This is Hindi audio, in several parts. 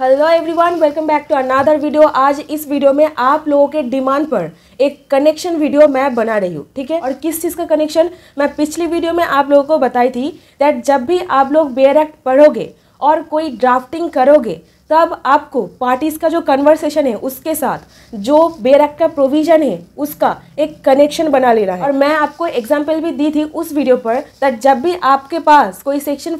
Hello everyone welcome back to another video आज इस वीडियो में आप लोगों के डिमांड पर एक कनेक्शन वीडियो मैं बना रही हूँ ठीक है और किस चीज़ का कनेक्शन मैं पिछली वीडियो में आप लोगों को बताई थी दैट जब भी आप लोग बेयर एक्ट पढ़ोगे और कोई ड्राफ्टिंग करोगे तब आपको पार्टीज़ का जो कन्वर्सेशन है उसके साथ जो बेयर एक्ट का प्रोविज़न है उसका एक कनेक्शन बना लेना है और मैं आपको एग्जाम्पल भी दी थी उस वीडियो पर दैट जब भी आपके पास कोई सेक्शन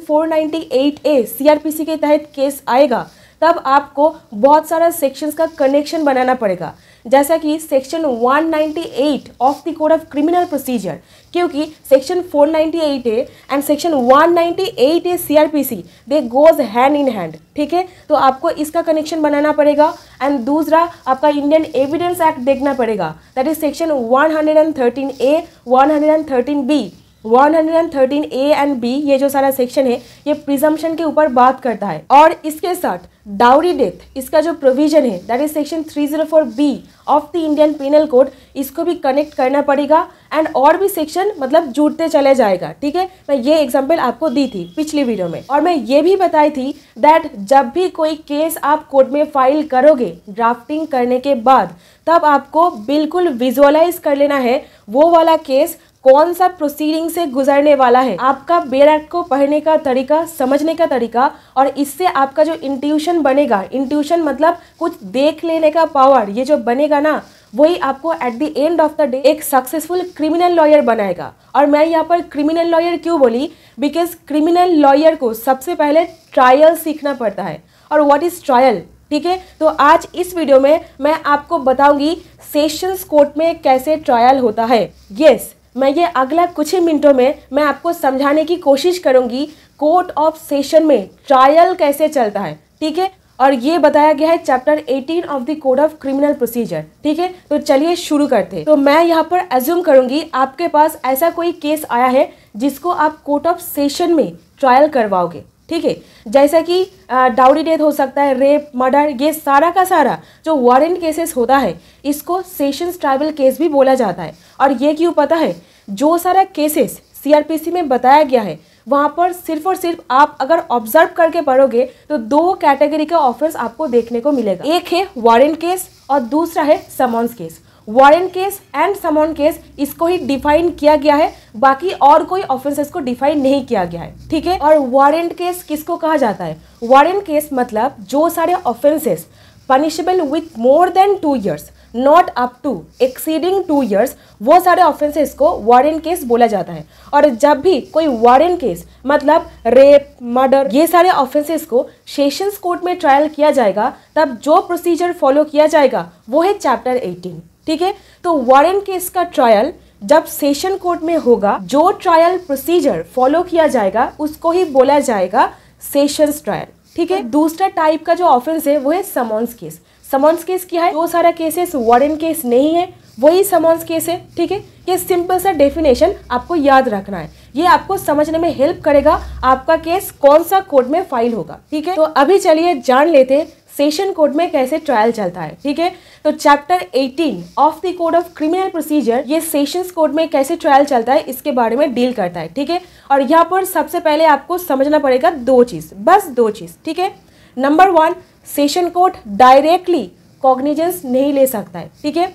एट ए सी के तहत केस आएगा तब आपको बहुत सारा सेक्शंस का कनेक्शन बनाना पड़ेगा जैसा कि section 198 of the code of criminal procedure क्योंकि section 498 A and section 198 A CrPC they goes hand in hand ठीक है तो आपको इसका कनेक्शन बनाना पड़ेगा एंड दूसरा आपका इंडियन एविडेंस एक्ट देखना पड़ेगा that is section 113 A 113 B 113 A and B ये जो सारा सेक्शन है ये प्रिजम्पशन के ऊपर बात करता है और इसके साथ डाउरी डेथ इसका जो प्रोविजन है that is section 304 B of the Indian penal code इसको भी कनेक्ट करना पड़ेगा एंड और भी सेक्शन मतलब जुड़ते चले जाएगा ठीक है मैं ये एग्जाम्पल आपको दी थी पिछली वीडियो में और मैं ये भी बताई थी दैट जब भी कोई केस आप कोर्ट में फाइल करोगे ड्राफ्टिंग करने के बाद तब आपको बिल्कुल विजुअलाइज कर लेना है वो वाला केस कौन सा प्रोसीडिंग से गुजरने वाला है आपका बेल एक्ट को पढ़ने का तरीका समझने का तरीका और इससे आपका जो इंट्यूशन बनेगा इंट्यूशन मतलब कुछ देख लेने का पावर ये जो बनेगा ना वही आपको at the end of the day एक सक्सेसफुल क्रिमिनल लॉयर बनाएगा और मैं यहाँ पर क्रिमिनल लॉयर क्यों बोली बिकॉज क्रिमिनल लॉयर को सबसे पहले ट्रायल सीखना पड़ता है और वॉट इज़ ट्रायल ठीक है तो आज इस वीडियो में मैं आपको बताऊंगी सेशंस कोर्ट में कैसे ट्रायल होता है यस yes, मैं ये अगला कुछ ही मिनटों में मैं आपको समझाने की कोशिश करूँगी कोर्ट ऑफ सेशन में ट्रायल कैसे चलता है ठीक है और ये बताया गया है chapter 18 of the code of criminal procedure ठीक है तो चलिए शुरू करते हैं तो मैं यहाँ पर एज्यूम करूंगी आपके पास ऐसा कोई केस आया है जिसको आप कोर्ट ऑफ सेशन में ट्रायल करवाओगे ठीक है जैसा कि डाउरी डेथ हो सकता है रेप मर्डर ये सारा का सारा जो वारंट केसेस होता है इसको सेशंस ट्राइबल केस भी बोला जाता है और ये क्यों पता है जो सारा केसेस सीआरपीसी में बताया गया है वहाँ पर सिर्फ और सिर्फ आप अगर ऑब्जर्व करके पढ़ोगे तो दो कैटेगरी का ऑफेंस आपको देखने को मिलेगा एक है वारंट केस और दूसरा है summons case warrant case and summon case इसको ही डिफाइन किया गया है बाकी और कोई ऑफेंसेस को डिफाइन नहीं किया गया है ठीक है और वारंट केस किसको कहा जाता है वारंट केस मतलब जो सारे offences punishable with more than two years not up to exceeding two years वो सारे ऑफेंसेस को वारंट केस बोला जाता है और जब भी कोई वारंट केस मतलब रेप मर्डर ये सारे ऑफेंसेस को सेशंस कोर्ट में ट्रायल किया जाएगा तब जो प्रोसीजर फॉलो किया जाएगा वो है चैप्टर 18 ठीक है तो वारंट केस का ट्रायल जब सेशन कोर्ट में होगा जो ट्रायल प्रोसीजर फॉलो किया जाएगा उसको ही बोला जाएगा सेशन ट्रायल ठीक है दूसरा टाइप का जो ऑफेंस है वो है समॉन्स केस समॉन्स केस क्या है वो सारा केसेस वारंट केस नहीं है वही समॉन्स केस है ठीक है ये सिंपल सा डेफिनेशन आपको याद रखना है ये आपको समझने में हेल्प करेगा आपका केस कौन सा कोर्ट में फाइल होगा ठीक है तो अभी चलिए जान लेते हैं सेशन कोर्ट में कैसे ट्रायल चलता है ठीक है तो chapter 18 of the code of criminal procedure ये सेशंस कोर्ट में कैसे ट्रायल चलता है इसके बारे में डील करता है ठीक है और यहाँ पर सबसे पहले आपको समझना पड़ेगा दो चीज़ बस दो चीज़ ठीक है number one session court directly cognizance नहीं ले सकता है ठीक है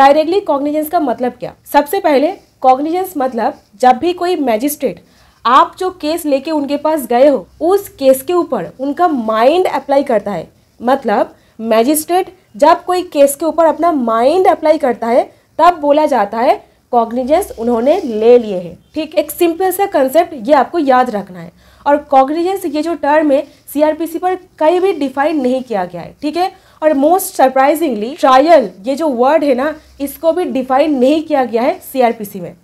डायरेक्टली कॉग्निजेंस का मतलब क्या सबसे पहले कॉग्निजेंस मतलब जब भी कोई मैजिस्ट्रेट आप जो केस लेके उनके पास गए हो उस केस के ऊपर उनका माइंड अप्लाई करता है मतलब मैजिस्ट्रेट जब कोई केस के ऊपर अपना माइंड अप्लाई करता है तब बोला जाता है कॉग्निजेंस उन्होंने ले लिए हैं ठीक एक सिंपल सा कंसेप्ट ये आपको याद रखना है और कॉग्निजेंस ये जो टर्म है सीआरपीसी पर कहीं भी डिफाइन नहीं किया गया है ठीक है और मोस्ट सरप्राइजिंगली ट्रायल ये जो वर्ड है ना इसको भी डिफाइन नहीं किया गया है सीआरपीसी में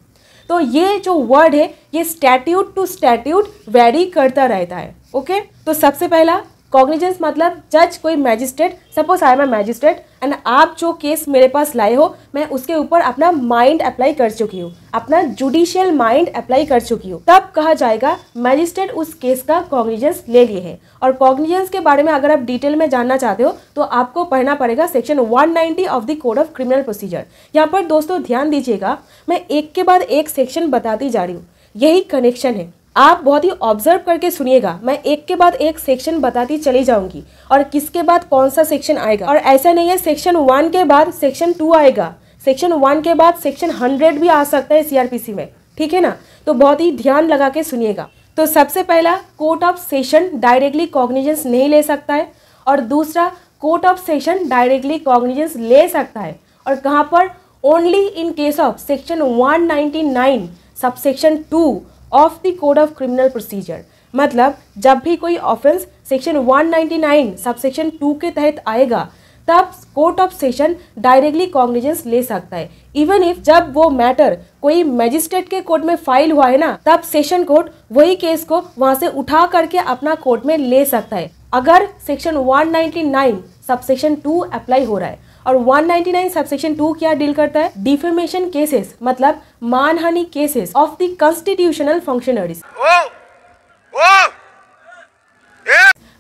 तो ये जो वर्ड है ये स्टैट्यूट टू स्टैट्यूट वेरी करता रहता है ओके तो सबसे पहला कॉग्निजेंस मतलब जज कोई magistrate suppose I am a magistrate and आप जो केस मेरे पास लाए हो मैं उसके ऊपर अपना माइंड अप्लाई कर चुकी हूँ अपना जुडिशियल माइंड अप्लाई कर चुकी हूँ तब कहा जाएगा मैजिस्ट्रेट उस केस का कॉग्निजेंस ले लिए है और कॉग्निजेंस के बारे में अगर आप डिटेल में जानना चाहते हो तो आपको पढ़ना पड़ेगा section 190 of the code of criminal procedure यहाँ पर दोस्तों ध्यान दीजिएगा मैं एक के बाद एक सेक्शन बताती जा रही हूँ यही कनेक्शन है आप बहुत ही ऑब्जर्व करके सुनिएगा मैं एक के बाद एक सेक्शन बताती चली जाऊंगी और किसके बाद कौन सा सेक्शन आएगा और ऐसा नहीं है सेक्शन वन के बाद सेक्शन टू आएगा सेक्शन वन के बाद सेक्शन हंड्रेड भी आ सकता है सीआरपीसी में ठीक है ना तो बहुत ही ध्यान लगा के सुनिएगा तो सबसे पहला court of session directly cognizance नहीं ले सकता है और दूसरा court of session directly cognizance ले सकता है और कहाँ पर only in case of section 199 sub section two of the code of criminal procedure मतलब जब भी कोई offence section 199 sub section to के तहत आएगा तब court of session directly cognizance ले सकता है इवन इफ जब वो मैटर कोई मैजिस्ट्रेट के कोर्ट में फाइल हुआ है ना तब सेशन कोर्ट वही केस को वहां से उठा करके अपना कोर्ट में ले सकता है अगर section 199 sub section to apply हो रहा है और 199 सबसेक्शन टू क्या डील करता है डिफेमेशन केसेस मतलब मानहानि cases of the constitutional functionaries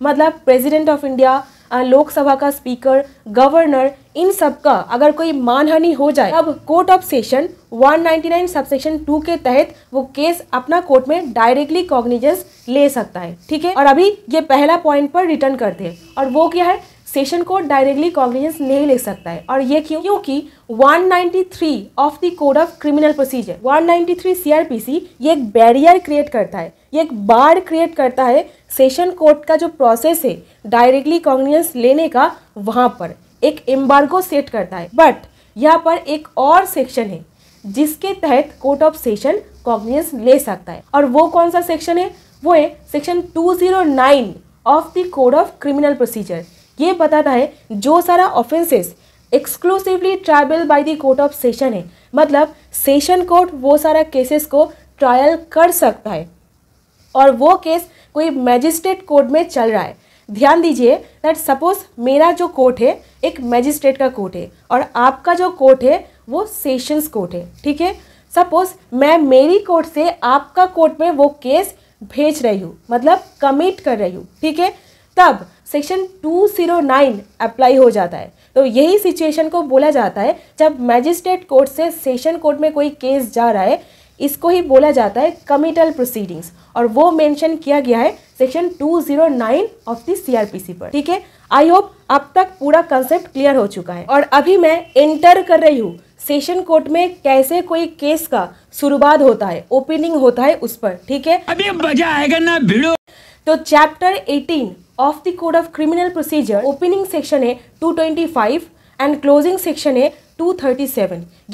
मतलब प्रेसिडेंट ऑफ इंडिया लोकसभा का स्पीकर गवर्नर इन सब का अगर कोई मानहानि हो जाए अब court of session 199 subsection two के तहत वो केस अपना कोर्ट में डायरेक्टली कॉग्निजेंस ले सकता है ठीक है और अभी ये पहला पॉइंट पर रिटर्न करते हैं और वो क्या है सेशन कोड डायरेक्टली कॉग्निजेंस नहीं ले सकता है और ये क्यों क्योंकि 193 of the code of criminal procedure 193 CrPC ये एक बैरियर क्रिएट करता है ये एक बार क्रिएट करता है सेशन कोर्ट का जो प्रोसेस है डायरेक्टली कॉग्निजेंस लेने का वहाँ पर एक एम्बार्गो सेट करता है बट यहाँ पर एक और सेक्शन है जिसके तहत कोर्ट ऑफ सेशन कॉग्निजेंस ले सकता है और वो कौन सा सेक्शन है वो है section 209 of the code of criminal procedure ये बताता है जो सारा offences exclusively triable by the court of session है मतलब सेशन कोर्ट वो सारा केसेस को ट्रायल कर सकता है और वो केस कोई मैजिस्ट्रेट कोर्ट में चल रहा है ध्यान दीजिए दैट सपोज मेरा जो कोर्ट है एक मैजिस्ट्रेट का कोर्ट है और आपका जो कोर्ट है वो सेशंस कोर्ट है ठीक है सपोज मैं मेरी कोर्ट से आपका कोर्ट में वो केस भेज रही हूँ मतलब कमिट कर रही हूँ ठीक है तब सेक्शन 209 अप्लाई हो जाता है तो यही सिचुएशन को बोला जाता है जब मैजिस्ट्रेट कोर्ट से सेशन कोर्ट में कोई केस जा रहा है इसको ही बोला जाता है कमिटल प्रोसीडिंग्स और वो मेंशन किया गया है सेक्शन 209 ऑफ द सीआरपीसी पर ठीक है आई होप अब तक पूरा कंसेप्ट क्लियर हो चुका है और अभी मैं एंटर कर रही हूँ सेशन कोर्ट में कैसे कोई केस का शुरुआत होता है ओपनिंग होता है उस पर ठीक है अभी मजा आएगा ना भिड़ो तो chapter 18 of the code of criminal procedure opening section है टू एंड क्लोजिंग सेक्शन है 237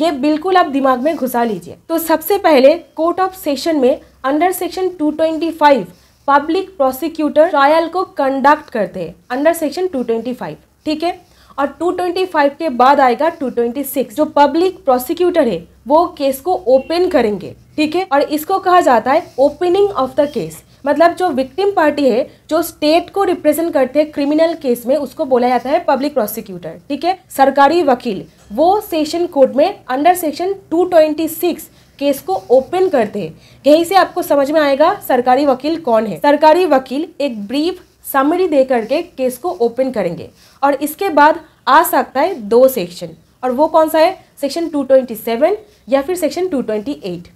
ये बिल्कुल आप दिमाग में घुसा लीजिए तो सबसे पहले कोर्ट ऑफ सेक्शन में under section 225 public prosecutor trial को कंडक्ट करते हैं अंडर सेक्शन 225 ठीक है और 225 के बाद आएगा 226 जो पब्लिक प्रोसिक्यूटर है वो केस को ओपन करेंगे ठीक है और इसको कहा जाता है ओपनिंग ऑफ द केस मतलब जो विक्टिम पार्टी है जो स्टेट को रिप्रेजेंट करते हैं क्रिमिनल केस में उसको बोला जाता है पब्लिक प्रोसिक्यूटर ठीक है सरकारी वकील वो सेशन कोर्ट में अंडर सेक्शन 226 केस को ओपन करते हैं यहीं से आपको समझ में आएगा सरकारी वकील कौन है सरकारी वकील एक ब्रीफ समरी दे करके केस को ओपन करेंगे और इसके बाद आ सकता है दो सेक्शन और वो कौन सा है सेक्शन 227 या फिर सेक्शन 228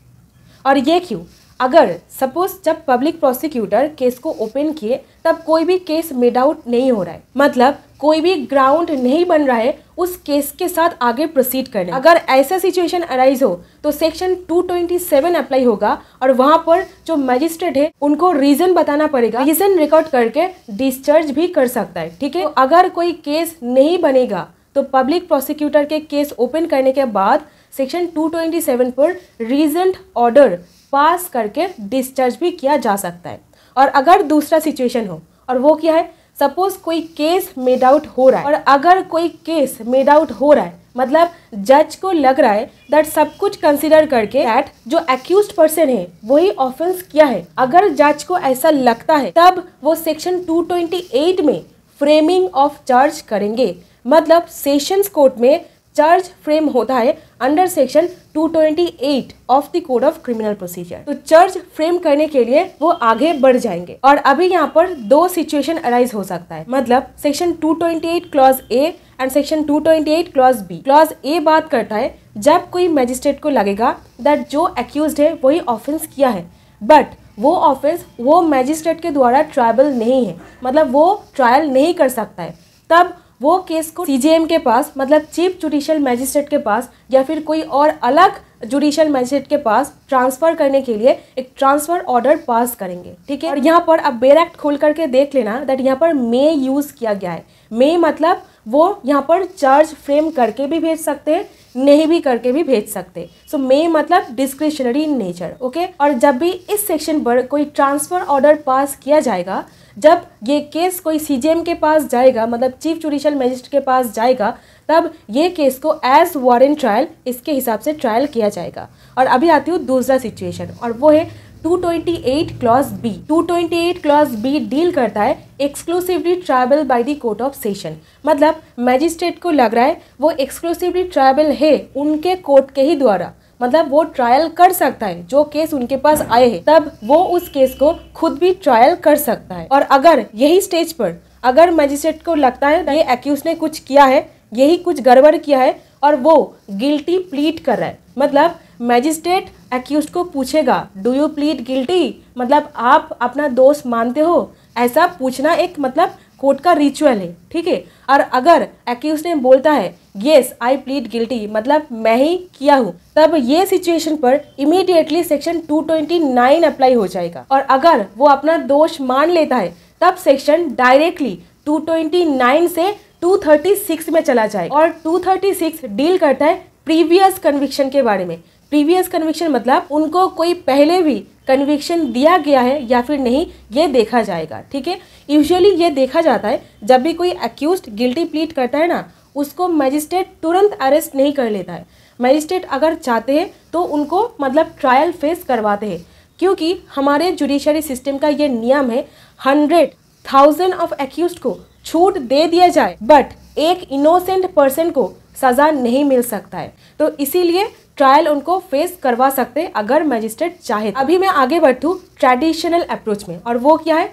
और ये क्यों अगर सपोज जब पब्लिक प्रोसिक्यूटर केस को ओपन किए तब कोई भी केस मेड आउट नहीं हो रहा है मतलब कोई भी ग्राउंड नहीं बन रहा है उस केस के साथ आगे प्रोसीड करने अगर ऐसा सिचुएशन अराइज हो तो सेक्शन 227 अप्लाई होगा और वहां पर जो मजिस्ट्रेट है उनको रीजन बताना पड़ेगा रीजन रिकॉर्ड करके डिस्चार्ज भी कर सकता है ठीक है तो अगर कोई केस नहीं बनेगा तो पब्लिक प्रोसिक्यूटर के केस ओपन करने के बाद सेक्शन 227 पर रीजेंट ऑर्डर पास करके डिस्चार्ज भी किया जा सकता है और अगर दूसरा सिचुएशन हो और वो क्या है सपोज कोई केस मेड आउट हो रहा है और अगर कोई केस मेड आउट हो रहा है मतलब जज को लग रहा है दैट सब कुछ कंसिडर करके दैट जो एक्यूज पर्सन है वही ऑफेंस किया है अगर जज को ऐसा लगता है तब वो सेक्शन 228 में फ्रेमिंग ऑफ चार्ज करेंगे मतलब सेशंस कोर्ट में चार्ज फ्रेम होता है under section 228 of the code of criminal procedure तो चार्ज फ्रेम करने के लिए वो आगे बढ़ जाएंगे और अभी यहाँ पर दो सिचुएशन अराइज हो सकता है मतलब section 228 clause A and section 228 clause B clause A बात करता है जब कोई मजिस्ट्रेट को लगेगा दैट जो एक्यूज है वही ऑफेंस किया है बट वो ऑफेंस वो मैजिस्ट्रेट के द्वारा ट्राइबल नहीं है मतलब वो ट्रायल नहीं कर सकता है तब वो केस को सीजेएम के पास मतलब चीफ जुडिशियल मैजिस्ट्रेट के पास या फिर कोई और अलग जुडिशियल मैजिस्ट्रेट के पास ट्रांसफ़र करने के लिए एक ट्रांसफ़र ऑर्डर पास करेंगे ठीक है और यहाँ पर अब बेर एक्ट खोल करके देख लेना दैट यहाँ पर मे यूज़ किया गया है मे मतलब वो यहाँ पर चार्ज फ्रेम करके भी भेज सकते हैं नहीं भी करके भी भेज सकते सो so, मे मतलब डिस्क्रिशनरी इन नेचर ओके और जब भी इस सेक्शन पर कोई ट्रांसफ़र ऑर्डर पास किया जाएगा जब ये केस कोई सी के पास जाएगा मतलब चीफ जुडिशल मजिस्ट्रेट के पास जाएगा तब ये केस को एज वारंट ट्रायल इसके हिसाब से ट्रायल किया जाएगा और अभी आती हूँ दूसरा सिचुएशन और वो है 228 clause B 228 clause B deal करता है exclusively triable by the court of session मतलब मैजिस्ट्रेट को लग रहा है वो एक्सक्लूसिवली ट्राइबल है उनके कोर्ट के ही द्वारा मतलब वो ट्रायल कर सकता है जो केस उनके पास आए हैं तब वो उस केस को खुद भी ट्रायल कर सकता है और अगर यही स्टेज पर अगर मैजिस्ट्रेट को लगता है ये एक्यूज ने कुछ किया है यही कुछ गड़बड़ किया है और वो गिल्टी प्लीट कर रहा है मतलब मैजिस्ट्रेट एक्यूज को पूछेगा डू यू प्लीट गिल्टी मतलब आप अपना दोष मानते हो ऐसा पूछना एक मतलब कोर्ट का रिचुअल है ठीक है और अगर एक्यूज ने बोलता है येस आई प्लीट गिल्टी मतलब मैं ही किया हूँ तब ये सिचुएशन पर इमीडिएटली सेक्शन 229 अप्लाई हो जाएगा और अगर वो अपना दोष मान लेता है तब सेक्शन डायरेक्टली 229 से 236 में चला जाए और 236 डील करता है प्रीवियस कन्विक्शन के बारे में प्रीवियस कन्विक्शन मतलब उनको कोई पहले भी कन्विक्शन दिया गया है या फिर नहीं ये देखा जाएगा ठीक है यूजुअली ये देखा जाता है जब भी कोई एक्यूज गिल्टी प्लीट करता है ना उसको मजिस्ट्रेट तुरंत अरेस्ट नहीं कर लेता है मजिस्ट्रेट अगर चाहते हैं तो उनको मतलब ट्रायल फेस करवाते हैं क्योंकि हमारे जुडिशरी सिस्टम का ये नियम है हंड्रेड थाउजेंड ऑफ एक्यूज को छूट दे दिया जाए बट एक इनोसेंट पर्सन को सज़ा नहीं मिल सकता है तो इसीलिए ट्रायल उनको फेस करवा सकते अगर मजिस्ट्रेट चाहे तो। अभी मैं आगे बढ़ू ट्रेडिशनल अप्रोच में और वो क्या है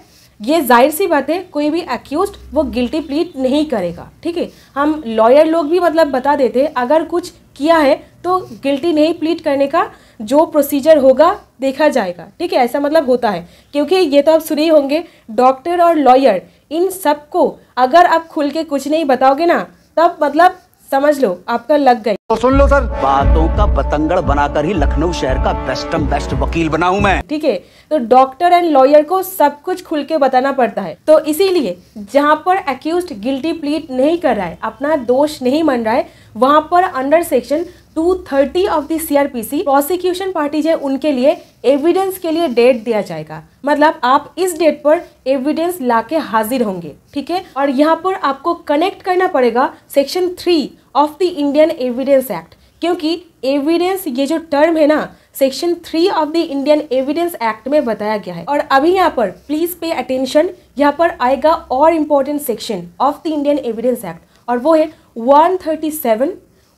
ये जाहिर सी बात है कोई भी एक्यूज वो गिल्टी प्लीट नहीं करेगा ठीक है हम लॉयर लोग भी मतलब बता देते अगर कुछ किया है तो गिल्टी नहीं प्लीट करने का जो प्रोसीजर होगा देखा जाएगा ठीक है ऐसा मतलब होता है क्योंकि ये तो आप सुने ही होंगे डॉक्टर और लॉयर इन सबको अगर आप खुल के कुछ नहीं बताओगे ना तब मतलब समझ लो आपका लग गई तो सुन लो सर बातों का बतंगड़ बनाकर ही लखनऊ शहर का बेस्टम बेस्ट वकील बना मैं ठीक है तो डॉक्टर एंड लॉयर को सब कुछ खुल के बताना पड़ता है तो इसीलिए जहाँ पर एक्यूज गिल्टी प्लीट नहीं कर रहा है अपना दोष नहीं मान रहा है वहाँ पर under section 230 of the CrPC prosecution party है उनके लिए एविडेंस के लिए डेट दिया जाएगा मतलब आप इस डेट पर एविडेंस लाके हाजिर होंगे ठीक है और यहाँ पर आपको कनेक्ट करना पड़ेगा section three of the Indian evidence act क्योंकि एविडेंस ये जो टर्म है ना section three of the Indian evidence act में बताया गया है और अभी यहाँ पर प्लीज पे अटेंशन यहाँ पर आएगा और important section of the Indian evidence act और वो है 137,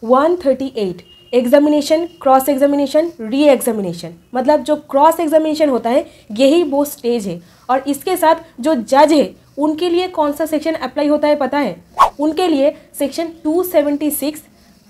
138 examination cross examination re examination मतलब जो क्रॉस एग्जामिनेशन होता है यही वो स्टेज है और इसके साथ जो जज है उनके लिए कौन सा सेक्शन अप्लाई होता है पता है उनके लिए सेक्शन 276,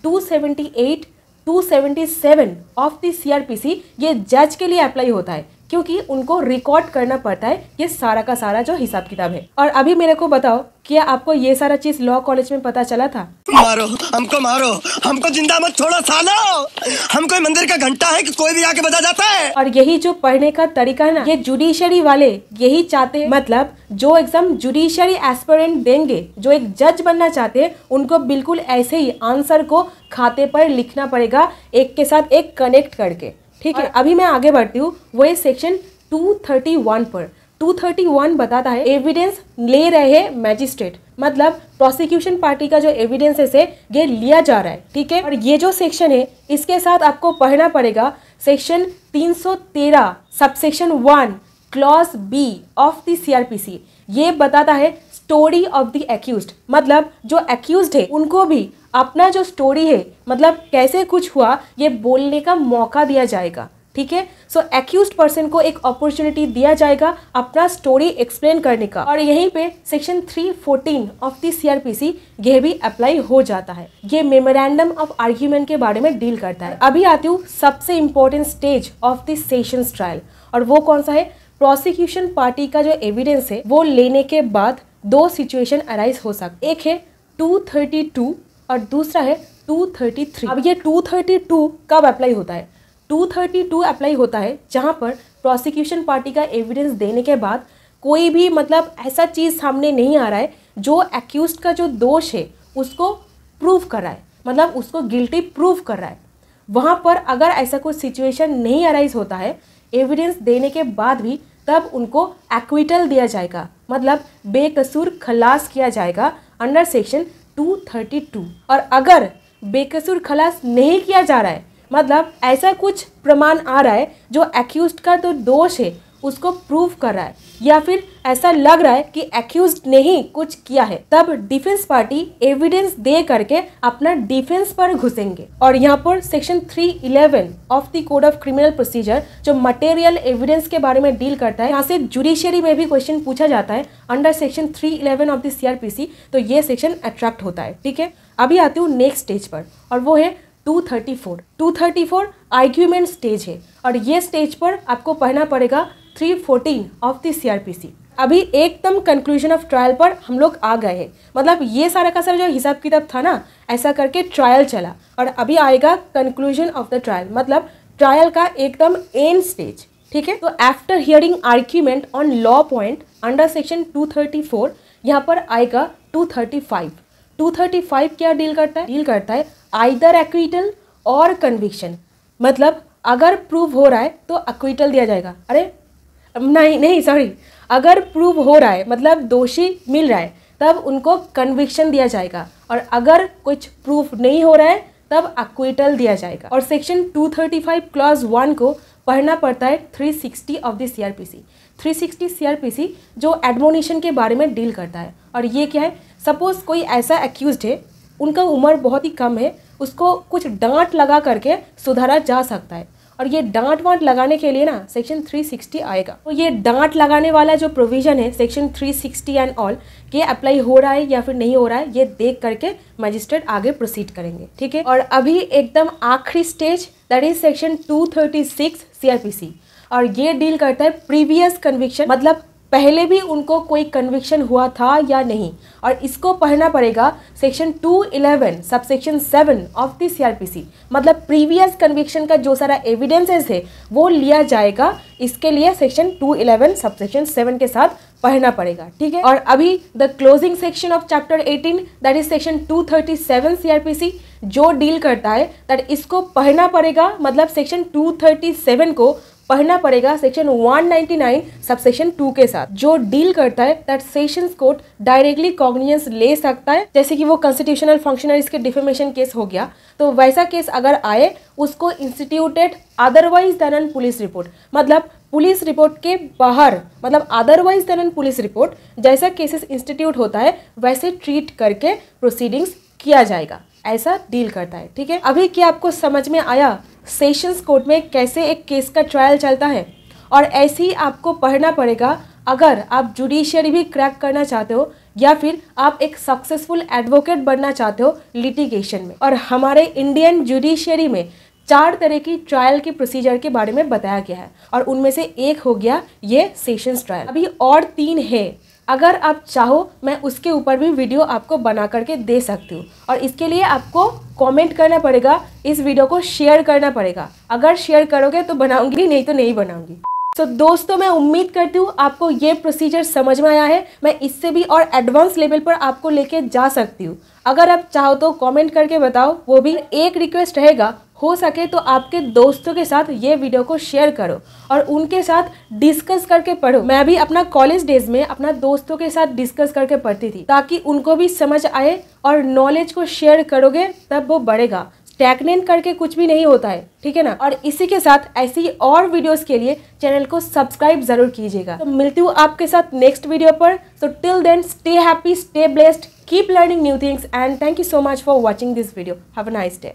278, 277 ऑफ द सीआरपीसी ये जज के लिए अप्लाई होता है क्योंकि उनको रिकॉर्ड करना पड़ता है ये सारा का सारा जो हिसाब किताब है और अभी मेरे को बताओ क्या आपको ये सारा चीज लॉ कॉलेज में पता चला था मारो हमको मारो हमको जिंदा मत छोड़ो सालो हमको मंदिर का घंटा है कि कोई भी आके बता जाता है और यही जो पढ़ने का तरीका है ना ये जुडिशरी वाले यही चाहते हैं मतलब जो एग्जाम जुडिशरी एस्पिरेंट देंगे जो एक जज बनना चाहते हैं उनको बिल्कुल ऐसे ही आंसर को खाते पर लिखना पड़ेगा एक के साथ एक कनेक्ट करके ठीक है अभी मैं आगे बढ़ती हूँ वो है सेक्शन 231 पर 231 बताता है एविडेंस ले रहे हैं मैजिस्ट्रेट मतलब प्रोसिक्यूशन पार्टी का जो एविडेंस है ये लिया जा रहा है ठीक है और ये जो सेक्शन है इसके साथ आपको पढ़ना पड़ेगा सेक्शन 313 तेरह subsection one clause B of the CrPC ये बताता है स्टोरी ऑफ द एक्यूज मतलब जो एक्यूज है उनको भी अपना जो स्टोरी है मतलब कैसे कुछ हुआ ये बोलने का मौका दिया जाएगा ठीक है सो एक्यूज पर्सन को एक अपॉर्चुनिटी दिया जाएगा अपना स्टोरी एक्सप्लेन करने का और यहीं पे सेक्शन 314 ऑफ दी सीआरपीसी यह भी अप्लाई हो जाता है ये मेमोरेंडम ऑफ आर्ग्यूमेंट के बारे में डील करता है अभी आती हूँ सबसे important stage of the session trial और वो कौन सा है प्रोसिक्यूशन पार्टी का जो एविडेंस है वो लेने के बाद दो सिचुएशन अराइज हो सकते एक है टू और दूसरा है 233 अब ये 232 कब अप्लाई होता है 232 अप्लाई होता है जहाँ पर प्रोसिक्यूशन पार्टी का एविडेंस देने के बाद कोई भी मतलब ऐसा चीज़ सामने नहीं आ रहा है जो एक्यूज का जो दोष है उसको प्रूव कर रहा है मतलब उसको गिल्टी प्रूव कर रहा है वहाँ पर अगर ऐसा कोई सिचुएशन नहीं अराइज होता है एविडेंस देने के बाद भी तब उनको एक्विटल दिया जाएगा मतलब बेकसूर खलास किया जाएगा अंडर सेक्शन 232 और अगर बेकसूर खलास नहीं किया जा रहा है मतलब ऐसा कुछ प्रमाण आ रहा है जो एक्यूज का तो दोष है उसको प्रूव कर रहा है या फिर ऐसा लग रहा है कि एक्यूज ने ही कुछ किया है तब डिफेंस पार्टी एविडेंस दे करके अपना डिफेंस पर घुसेंगे और यहाँ पर section 311 of the code of criminal procedure जो मटेरियल एविडेंस के बारे में डील करता है यहाँ से जुडिशियरी में भी क्वेश्चन पूछा जाता है under section 311 of the CrPC तो ये सेक्शन अट्रैक्ट होता है ठीक है अभी आती हूँ नेक्स्ट स्टेज पर और वो है 234 234 आर्ग्यूमेंट स्टेज है और ये स्टेज पर आपको पढ़ना पड़ेगा 314 ऑफ द सीआरपीसी अभी एकदम कंक्लूजन ऑफ ट्रायल पर हम लोग आ गए हैं मतलब ये सारा का सारा जो हिसाब किताब था ना ऐसा करके ट्रायल चला और अभी आएगा कंक्लूजन ऑफ द ट्रायल मतलब ट्रायल का एकदम एंड स्टेज ठीक है तो after hearing argument on law point under section 234 यहाँ पर आएगा 235 235 क्या डील करता है डील करता है आइदर एक्विटल और कन्विक्शन मतलब अगर प्रूव हो रहा है तो अक्विटल दिया जाएगा अरे नहीं नहीं सॉरी अगर प्रूव हो रहा है मतलब दोषी मिल रहा है तब उनको कन्विक्शन दिया जाएगा और अगर कुछ प्रूफ नहीं हो रहा है तब अक्विटल दिया जाएगा और सेक्शन 235 क्लॉज वन को पढ़ना पड़ता है 360 ऑफ द सीआरपीसी 360 सीआरपीसी जो एडमोनिशन के बारे में डील करता है और ये क्या है सपोज कोई ऐसा एक्यूज है उनका उम्र बहुत ही कम है उसको कुछ डांट लगा करके सुधारा जा सकता है और ये डांट वांट लगाने के लिए ना सेक्शन 360 आएगा तो ये डांट लगाने वाला जो प्रोविजन है सेक्शन 360 एंड ऑल ये अप्लाई हो रहा है या फिर नहीं हो रहा है ये देख करके मजिस्ट्रेट आगे प्रोसीड करेंगे ठीक है और अभी एकदम आखिरी stage that is section two thirty और ये डील करता है प्रीवियस कन्विक्शन मतलब पहले भी उनको कोई कन्विक्शन हुआ था या नहीं और इसको पढ़ना पड़ेगा section 211 sub section seven of the C मतलब प्रीवियस कन्विक्शन का जो सारा एविडेंसेस है वो लिया जाएगा इसके लिए सेक्शन 211 सब सेक्शन सेवन के साथ पढ़ना पड़ेगा ठीक है और अभी the closing section of chapter 18 that is section 237 CrPC जो डील करता है दैट इसको पढ़ना पड़ेगा मतलब सेक्शन 237 को पढ़ना पड़ेगा सेक्शन 199 सब सेक्शन 2 के साथ जो डील करता है that session court directly cognizance ले सकता है जैसे कि वो कॉन्स्टिट्यूशनल फंक्शनर इसके डिफेमेशन केस हो गया तो वैसा केस अगर आए उसको instituted otherwise than an police report मतलब पुलिस रिपोर्ट के बाहर मतलब otherwise than an police report जैसा केसेस इंस्टीट्यूट होता है वैसे ट्रीट करके प्रोसीडिंग्स किया जाएगा ऐसा डील करता है ठीक है अभी क्या आपको समझ में आया सेशंस कोर्ट में कैसे एक केस का ट्रायल चलता है और ऐसे ही आपको पढ़ना पड़ेगा अगर आप जुडिशियरी भी क्रैक करना चाहते हो या फिर आप एक सक्सेसफुल एडवोकेट बनना चाहते हो लिटिगेशन में और हमारे इंडियन जुडिशियरी में चार तरह की ट्रायल के प्रोसीजर के बारे में बताया गया है और उनमें से एक हो गया ये सेशंस ट्रायल अभी और तीन है अगर आप चाहो मैं उसके ऊपर भी वीडियो आपको बना करके दे सकती हूँ और इसके लिए आपको कमेंट करना पड़ेगा इस वीडियो को शेयर करना पड़ेगा अगर शेयर करोगे तो बनाऊंगी नहीं तो नहीं बनाऊंगी सो so, दोस्तों मैं उम्मीद करती हूँ आपको ये प्रोसीजर समझ में आया है मैं इससे भी और एडवांस लेवल पर आपको लेके जा सकती हूँ अगर आप चाहो तो कमेंट करके बताओ वो भी एक रिक्वेस्ट रहेगा हो सके तो आपके दोस्तों के साथ ये वीडियो को शेयर करो और उनके साथ डिस्कस करके पढ़ो मैं भी अपना कॉलेज डेज में अपना दोस्तों के साथ डिस्कस करके पढ़ती थी ताकि उनको भी समझ आए और नॉलेज को शेयर करोगे तब वो बढ़ेगा स्टैगनेंट करके कुछ भी नहीं होता है ठीक है ना और इसी के साथ ऐसी और वीडियोस के लिए चैनल को सब्सक्राइब जरूर कीजिएगा तो मिलती हूँ आपके साथ नेक्स्ट वीडियो पर तो till then stay happy stay blessed keep learning new things and thank you so much for watching this video have a nice day